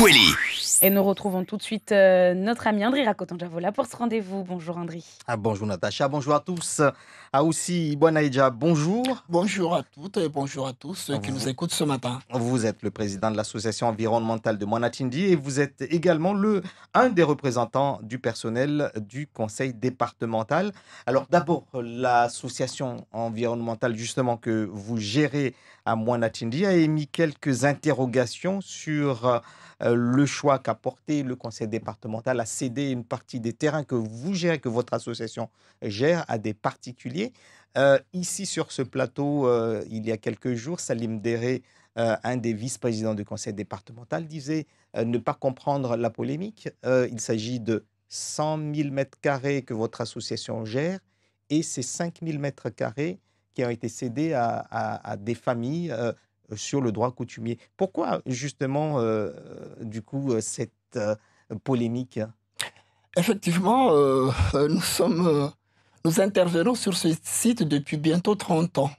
Quilly. Et nous retrouvons tout de suite euh, notre ami André Rakotanjavola pour ce rendez-vous. Bonjour André. Ah, bonjour Natacha, bonjour à tous. Ah aussi, Ibouanaïdja, bonjour. Bonjour à toutes et bonjour à tous ceux qui nous écoutent ce matin. Vous êtes le président de l'association environnementale de Monatindi et vous êtes également le, un des représentants du personnel du conseil départemental. Alors d'abord, l'association environnementale justement que vous gérez à Monatindi a émis quelques interrogations sur euh, le choix qu'a porté le conseil départemental à céder une partie des terrains que vous gérez, que votre association gère, à des particuliers. Euh, ici, sur ce plateau, euh, il y a quelques jours, Salim Déré, euh, un des vice-présidents du conseil départemental, disait ne pas comprendre la polémique. il s'agit de 100 000 mètres carrés que votre association gère et ces 5 000 mètres carrés qui ont été cédés à, à des familles sur le droit coutumier. Pourquoi justement, euh, du coup, euh, cette euh, polémique Effectivement, nous, sommes, nous intervenons sur ce site depuis bientôt 30 ans.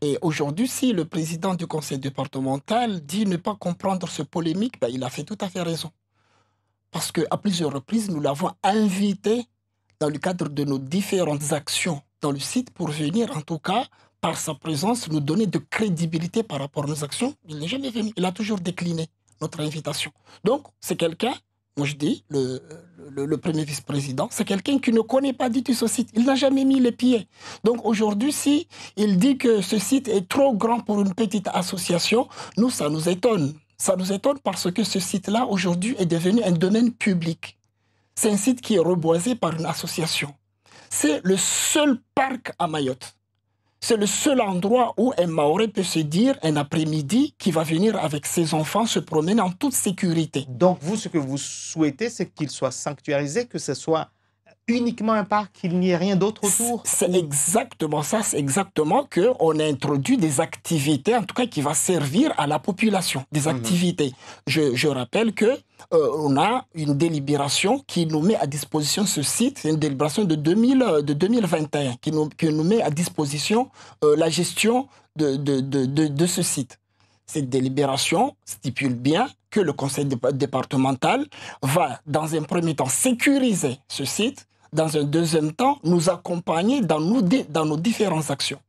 Et aujourd'hui, si le président du conseil départemental dit ne pas comprendre ce polémique, ben, il a fait tout à fait raison. Parce qu'à plusieurs reprises, nous l'avons invité dans le cadre de nos différentes actions dans le site pour venir, en tout cas, par sa présence, nous donner de crédibilité par rapport à nos actions. Il n'est jamais venu. Il a toujours décliné notre invitation. Donc, c'est quelqu'un, moi je dis, le, premier vice-président, c'est quelqu'un qui ne connaît pas du tout ce site. Il n'a jamais mis les pieds. Donc, aujourd'hui, si il dit que ce site est trop grand pour une petite association, nous, ça nous étonne. Ça nous étonne parce que ce site-là, aujourd'hui, est devenu un domaine public. C'est un site qui est reboisé par une association. C'est le seul parc à Mayotte c'est le seul endroit où un Maoré peut se dire un après-midi qui va venir avec ses enfants se promener en toute sécurité. Donc vous, ce que vous souhaitez, c'est qu'il soit sanctuarisé, que ce soit uniquement un parc, qu'il n'y ait rien d'autre autour C'est exactement ça, c'est exactement qu'on a introduit des activités, en tout cas qui va servir à la population, des mhm. activités. Je, rappelle que euh, on a une délibération qui nous met à disposition ce site, c'est une délibération de, 2000, euh, de 2021 qui nous, nous met à disposition euh, la gestion de, de, de ce site. Cette délibération stipule bien que le conseil départemental va, dans un premier temps, sécuriser ce site dans un deuxième temps, nous accompagner dans nos, différentes actions.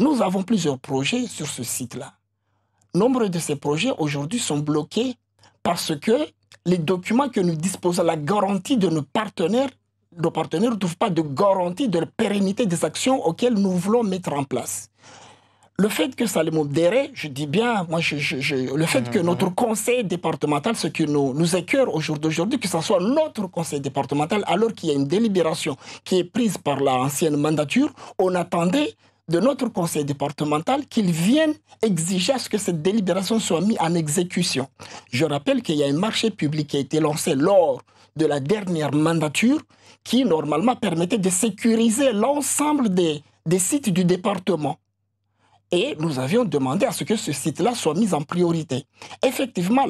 Nous avons plusieurs projets sur ce site-là. Nombre de ces projets aujourd'hui sont bloqués parce que les documents que nous disposons, la garantie de nos partenaires, nos partenaires ne trouvent pas de garantie de la pérennité des actions auxquelles nous voulons mettre en place le fait que Salim je dis bien, moi, le fait que mhm. notre conseil départemental, ce qui nous, nous écœure au jour d'aujourd'hui, que ce soit notre conseil départemental, alors qu'il y a une délibération qui est prise par l'ancienne mandature, on attendait de notre conseil départemental qu'il vienne exiger à ce que cette délibération soit mise en exécution. Je rappelle qu'il y a un marché public qui a été lancé lors de la dernière mandature qui normalement permettait de sécuriser l'ensemble des, des sites du département et nous avions demandé à ce que ce site-là soit mis en priorité. Effectivement,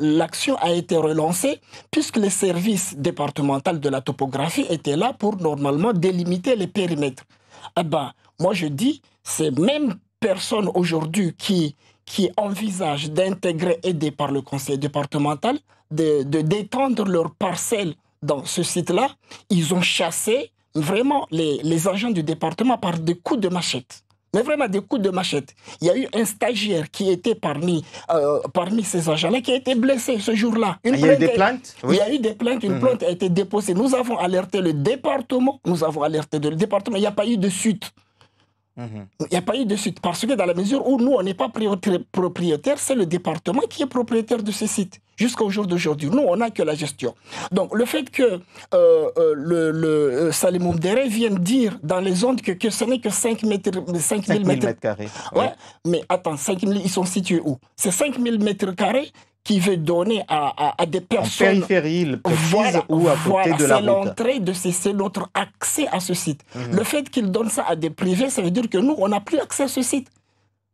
l'action a été relancée puisque les services départementaux de la topographie étaient là pour normalement délimiter les périmètres. Eh ben, moi je dis, ces mêmes personnes aujourd'hui qui, envisagent d'intégrer, aidées par le conseil départemental, de, détendre leur parcelle dans ce site-là, ils ont chassé vraiment les agents du département par des coups de machette mais vraiment des coups de machette. Il y a eu un stagiaire qui était parmi, euh, parmi ces agents-là qui a été blessé ce jour-là. Ah, il y a eu des plaintes Il y a eu des plaintes, une mhm. plainte a été déposée. Nous avons alerté le département, nous avons alerté le département, il n'y a pas eu de suite. Mhm. Il n'y a pas eu de suite parce que dans la mesure où nous, on n'est pas propriétaire, c'est le département qui est propriétaire de ce site. Jusqu'au jour d'aujourd'hui, nous, on n'a que la gestion. Donc, le fait que euh, euh, le, le euh, Salim Oumdere vienne dire dans les ondes que, ce n'est que 5, mètres, 5 000 mètres, carrés. Ouais, Mais attends, ils sont situés où C'est 5 000 mètres carrés qui veut donner à, à, des personnes. En périphérie, ou à côté de la route. C'est l'entrée de c'est notre accès à ce site. Mmh. Le fait qu'il donne ça à des privés, ça veut dire que nous, on n'a plus accès à ce site.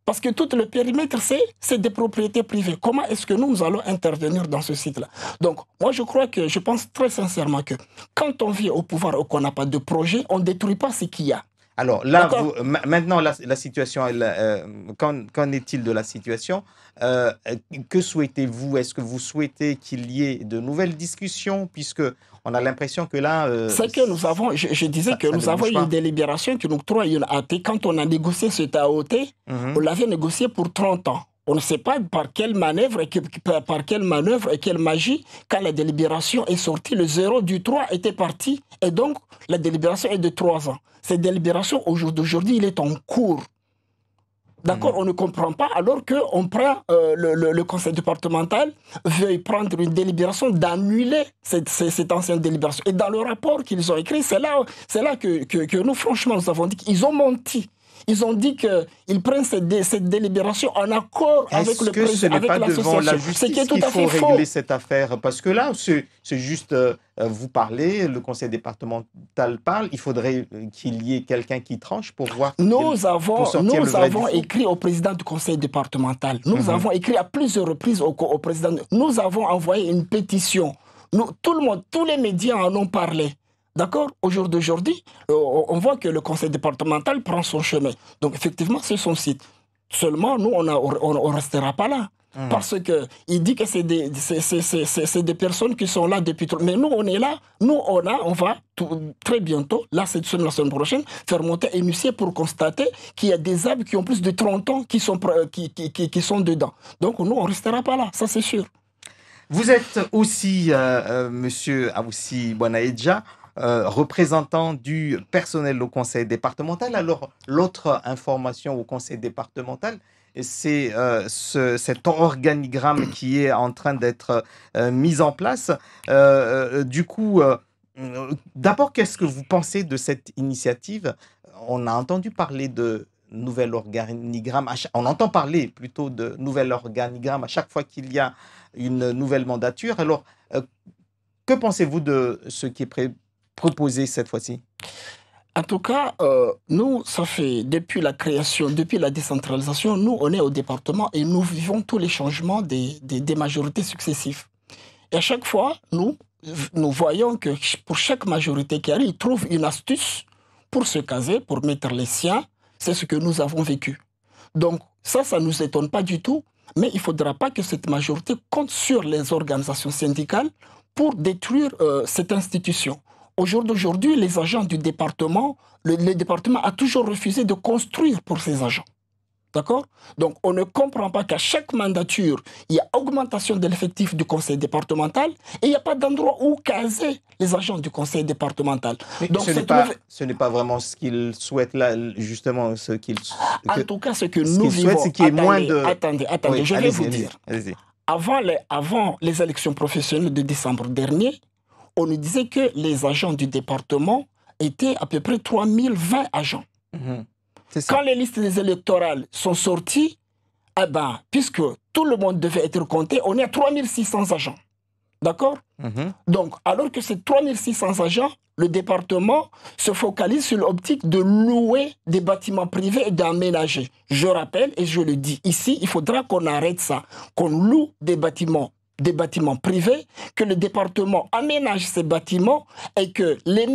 Parce que tout le périmètre, c'est des propriétés privées. Comment est-ce que nous, allons intervenir dans ce site-là Donc, moi, je crois que, je pense très sincèrement que quand on vient au pouvoir ou qu'on n'a pas de projet, on ne détruit pas ce qu'il y a. Alors là, maintenant, la, situation, euh, qu'en est-il de la situation euh, Que souhaitez-vous Est-ce que vous souhaitez qu'il y ait de nouvelles discussions Puisque on a l'impression que là. Euh, c'est que nous avons, je, disais que nous avons une délibération qui nous octroie une AT. Quand on a négocié ce AOT, mm mm-hmm. on l'avait négocié pour 30 ans. On ne sait pas par quelle manœuvre, par quelle manœuvre et quelle magie, quand la délibération est sortie, le zéro du 3 était parti. Et donc, la délibération est de 3 ans. Cette délibération, au jour d'aujourd'hui, il est en cours. D'accord, hmm. on ne comprend pas, alors on prend, euh, le, conseil départemental veuille prendre une délibération d'annuler cette, ancienne délibération. Et dans le rapport qu'ils ont écrit, c'est là, là que, que nous, franchement, nous avons dit qu'ils ont menti. Ils ont dit qu'ils prennent cette, cette, délibération en accord avec le président. Ce que ce n'est pas devant la justice qu'il faut régler cette affaire. Parce que là, c'est juste, euh, vous parler, le conseil départemental parle, il faudrait euh, qu'il y ait quelqu'un qui tranche pour voir. Nous avons, nous avons écrit au président du conseil départemental. Nous mhm. avons écrit à plusieurs reprises au, au président. Nous avons envoyé une pétition. Nous, tout le monde, tous les médias en ont parlé. D'accord Au jour d'aujourd'hui, euh, on voit que le conseil départemental prend son chemin. Donc, effectivement, c'est son site. Seulement, nous, on ne restera pas là. Mmh. parce Parce qu'il dit que c'est des, personnes qui sont là depuis trop. Mais nous, on est là, nous, on a, on va très bientôt, là, cette semaine, la semaine prochaine, faire monter un pour constater qu'il y a des arbres qui ont plus de 30 ans qui sont, qui, sont dedans. Donc, nous, on ne restera pas là, ça, c'est sûr. Vous êtes aussi, monsieur euh, monsieur Aboussi Bonaedja, euh, représentant du personnel au conseil départemental. Alors, l'autre information au conseil départemental, c'est euh, cet organigramme qui est en train d'être euh, mis en place. du coup, d'abord, qu'est-ce que vous pensez de cette initiative On a entendu parler de nouvel organigramme. On entend parler plutôt de nouvel organigramme à chaque fois qu'il y a une nouvelle mandature. Alors, que pensez-vous de ce qui est prévu proposer cette fois-ci en tout cas, euh, nous, ça fait depuis la création, depuis la décentralisation, nous, on est au département et nous vivons tous les changements des, des, majorités successives. Et à chaque fois, nous, nous voyons que pour chaque majorité qui arrive, il trouve une astuce pour se caser, pour mettre les siens. C'est ce que nous avons vécu. Donc, ça, ça ne nous étonne pas du tout, mais il ne faudra pas que cette majorité compte sur les organisations syndicales pour détruire euh, cette institution. Aujourd'hui, d'aujourd'hui, les agents du département, le, département a toujours refusé de construire pour ses agents. D'accord Donc, on ne comprend pas qu'à chaque mandature, il y a augmentation de l'effectif du conseil départemental et il n'y a pas d'endroit où caser les agents du conseil départemental. Donc, ce n'est pas, pas, vraiment ce qu'ils souhaitent là, justement, ce qu'ils En tout cas, ce que nous vivons. c'est moins de. Attendez, attendez, je vais vous dire. Avant les, avant les élections professionnelles de décembre dernier, on nous disait que les agents du département étaient à peu près 3020 agents. Mhm. Quand les listes électorales sont sorties, eh ben, puisque tout le monde devait être compté, on est à 3600 agents. D'accord mhm. Donc, alors que ces 3600 agents, le département se focalise sur l'optique de louer des bâtiments privés et d'aménager. Je rappelle et je le dis ici, il faudra qu'on arrête ça, qu'on loue des bâtiments des bâtiments privés, que le département aménage ces bâtiments et que les,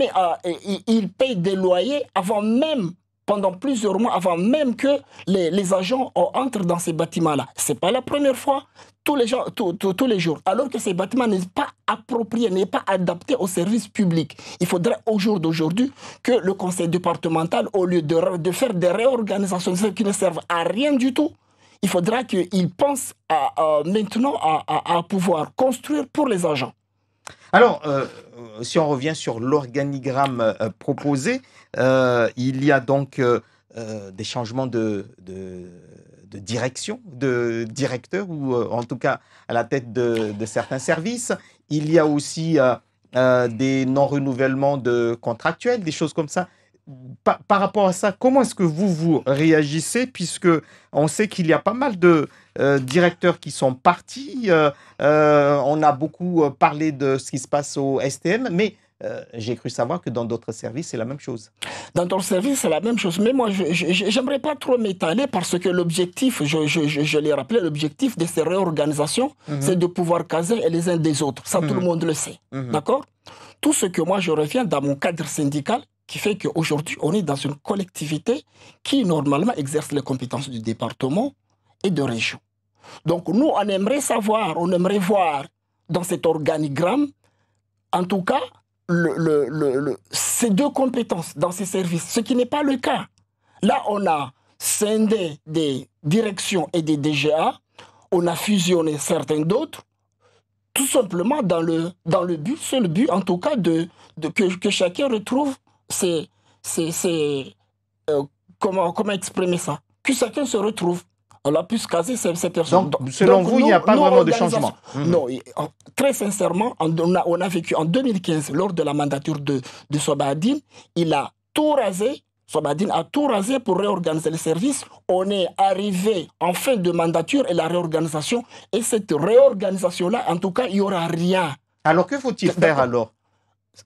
il paye des loyers avant même pendant plusieurs mois avant même que les, agents entrent dans ces bâtiments-là. Ce n'est pas la première fois, tous les, gens, tous, les jours. Alors que ces bâtiments n'est pas appropriés, n'est pas adaptés au service public. Il faudrait au jour d'aujourd'hui que le conseil départemental, au lieu de, de faire des réorganisations qui ne servent à rien du tout, il faudra qu'ils pensent maintenant à, pouvoir construire pour les agents. Alors, euh, euh, si on revient sur l'organigramme euh, proposé, il y a donc des changements de, direction, de directeur, ou en tout cas à la tête de, de certains services. Il y a aussi des non-renouvellements de contractuels, des choses comme ça par, rapport à ça, comment est-ce que vous vous réagissez puisque on sait qu'il y a pas mal de euh, directeurs qui sont partis. Euh, euh, on a beaucoup parlé de ce qui se passe au STM, mais j'ai cru savoir que dans d'autres services, c'est la même chose. Dans d'autres services, c'est la même chose. Mais moi, j'aimerais pas trop m'étaler parce que l'objectif, je, l'ai rappelé, l'objectif de ces réorganisations, mhm. c'est de pouvoir caser les uns des autres. Ça, tout le mhm. monde le sait. Mhm. D'accord Tout ce que moi, je reviens dans mon cadre syndical, qui fait qu'aujourd'hui, on est dans une collectivité qui, normalement, exerce les compétences du département et de région. Donc, nous, on aimerait savoir, on aimerait voir dans cet organigramme, en tout cas, ces deux compétences dans ces services, ce qui n'est pas le cas. Là, on a scindé des directions et des DGA, on a fusionné certains d'autres, tout simplement dans le, dans le but, c'est but en tout cas de, que, chacun retrouve c'est, c'est, euh, comment, comment exprimer ça Que chacun se retrouve. On a pu se caser cette Donc, selon vous, il n'y a pas vraiment de changement. Non, euh, très sincèrement, on a, on a, vécu en 2015, lors de la mandature de, de Sobadine, il a tout rasé. Sobadine a tout rasé pour réorganiser le service. On est arrivé en fin de mandature et la réorganisation. Et cette réorganisation-là, en tout cas, il n'y aura rien. Alors que faut-il faire alors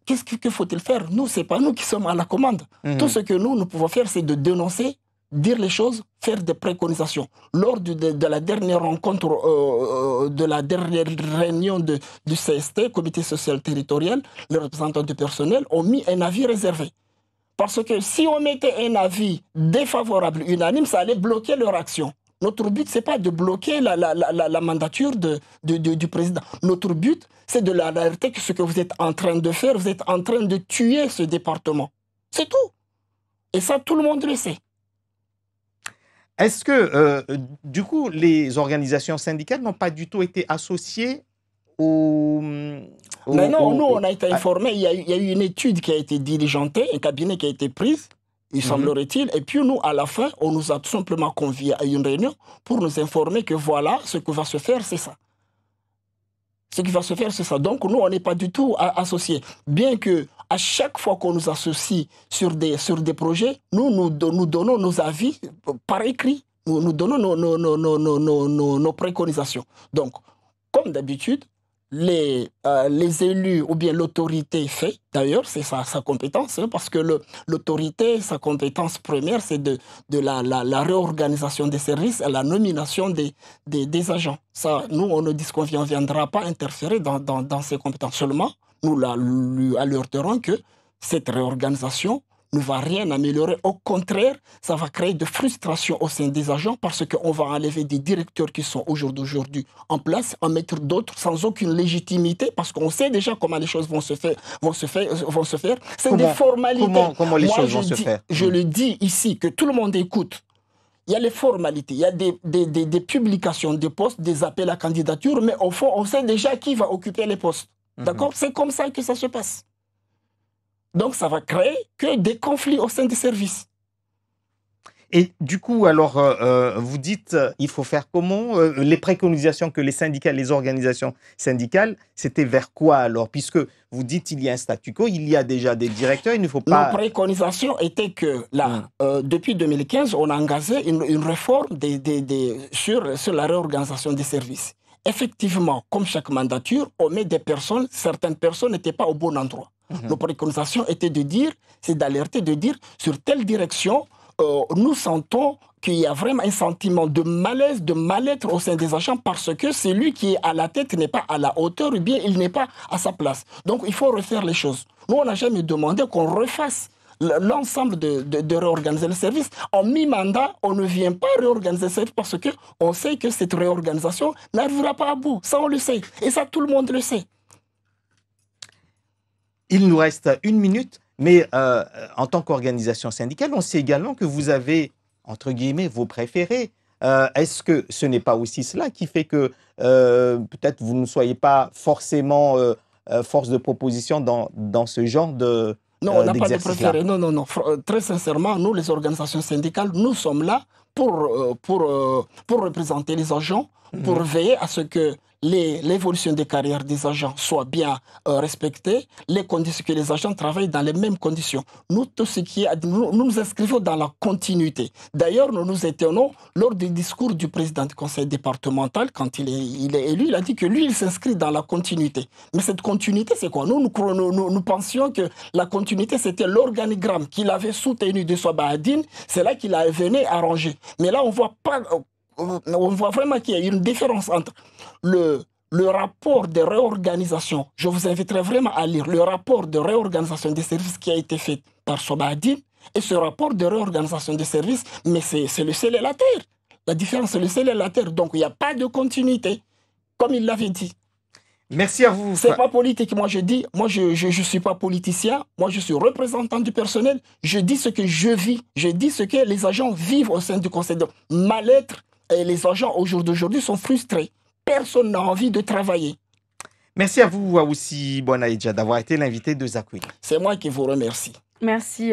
Qu'est-ce que, faut-il faire Nous, c'est pas nous qui sommes à la commande. Mhm. Tout ce que nous, nous pouvons faire, c'est de dénoncer, dire les choses, faire des préconisations. Lors de, la dernière rencontre, euh, euh, de la dernière réunion du CST, Comité social territorial, les représentants du personnel ont mis un avis réservé. Parce que si on mettait un avis défavorable, unanime, ça allait bloquer leur action. Notre but, ce n'est pas de bloquer la, mandature de, du président. Notre but, c'est de l'alerter que ce que vous êtes en train de faire, vous êtes en train de tuer ce département. C'est tout. Et ça, tout le monde le sait. Est-ce que, euh, du coup, les organisations syndicales n'ont pas du tout été associées au... Mais non, nous, on a été ah. informés. Il y a, il y a eu une étude qui a été diligentée, un cabinet qui a été pris il mhm. semblerait-il. Et puis nous, à la fin, on nous a tout simplement conviés à une réunion pour nous informer que voilà, ce qui va se faire, c'est ça. Ce qui va se faire, c'est ça. Donc nous, on n'est pas du tout associés. Bien que à chaque fois qu'on nous associe sur des, sur des projets, nous, nous, nous donnons nos avis par écrit. Nous, nous donnons nos, nos, nos, nos préconisations. Donc, comme d'habitude, les, euh, les élus ou bien l'autorité fait, d'ailleurs, c'est sa, sa, compétence, hein, parce que l'autorité, sa compétence première, c'est de, de la, la, réorganisation des services à la nomination des, des, agents. Ça, nous, on ne disconvient, on viendra pas interférer dans, dans, ces compétences. Seulement, nous la, lui alerterons que cette réorganisation ne va rien améliorer. Au contraire, ça va créer de frustration au sein des agents parce qu'on va enlever des directeurs qui sont aujourd'hui en place, en mettre d'autres sans aucune légitimité parce qu'on sait déjà comment les choses vont se faire. Vont se faire, vont se faire. C'est des formalités. Comment, les choses vont se faire Je mm. le dis ici, que tout le monde écoute. Il y a les formalités, il y a des, des, publications des postes, des appels à candidature, mais au fond, on sait déjà qui va occuper les postes. Mhm. D'accord C'est comme ça que ça se passe. Donc ça va créer que des conflits au sein des services. Et du coup, alors, euh, euh, vous dites, euh, il faut faire comment Les préconisations que les syndicats, les organisations syndicales, c'était vers quoi alors Puisque vous dites, il y a un statu quo, il y a déjà des directeurs, il ne faut pas... La préconisation était que, là, hum. depuis 2015, on a engagé une, réforme sur, sur la réorganisation des services. Effectivement, comme chaque mandature, on met des personnes, certaines personnes n'étaient pas au bon endroit. Mhm. Nos préconisations étaient de dire, c'est d'alerter, de dire sur telle direction, euh, nous sentons qu'il y a vraiment un sentiment de malaise, de mal-être au sein des agents parce que celui qui est à la tête n'est pas à la hauteur ou bien il n'est pas à sa place. Donc il faut refaire les choses. Nous, on n'a jamais demandé qu'on refasse l'ensemble de, de, de, réorganiser le service. En mi-mandat, on ne vient pas réorganiser le service parce qu'on sait que cette réorganisation n'arrivera pas à bout. Ça, on le sait. Et ça, tout le monde le sait. Il nous reste une minute, mais euh, en tant qu'organisation syndicale, on sait également que vous avez, entre guillemets, vos préférés. Euh, est-ce que ce n'est pas aussi cela qui fait que euh, peut-être vous ne soyez pas forcément force de proposition dans, dans ce genre de... Non, on n'a pas de préférés. Non, non, non. Très sincèrement, nous, les organisations syndicales, nous sommes là pour, euh, pour, euh, pour représenter les agents, pour mhm. veiller à ce que l'évolution des carrières des agents soit bien euh, respectée, les conditions que les agents travaillent dans les mêmes conditions. Nous, tout ce qui est, nous, nous, inscrivons dans la continuité. D'ailleurs, nous nous étonnons lors du discours du président du conseil départemental, quand il est, il est élu, il a dit que lui, il s'inscrit dans la continuité. Mais cette continuité, c'est quoi nous, nous, nous, pensions que la continuité, c'était l'organigramme qu'il avait soutenu de sobadine c'est là qu'il venait venu arranger. Mais là, on voit pas, euh, on voit vraiment qu'il y a une différence entre le, le rapport de réorganisation. Je vous inviterai vraiment à lire le rapport de réorganisation des services qui a été fait par Sobadi et ce rapport de réorganisation des services. Mais c'est le ciel et la terre. La différence, c'est le ciel et la terre. Donc, il n'y a pas de continuité, comme il l'avait dit. Merci à vous. C'est pas politique. Moi, je dis, moi, je, je, suis pas politicien. Moi, je suis représentant du personnel. Je dis ce que je vis. Je dis ce que les agents vivent au sein du conseil. Donc, mal-être et les agents au jour d'aujourd'hui sont frustrés. Personne n'a envie de travailler. Merci à vous, aussi, Bonaïdja, d'avoir été l'invité de Zakoui. C'est moi qui vous remercie. Merci.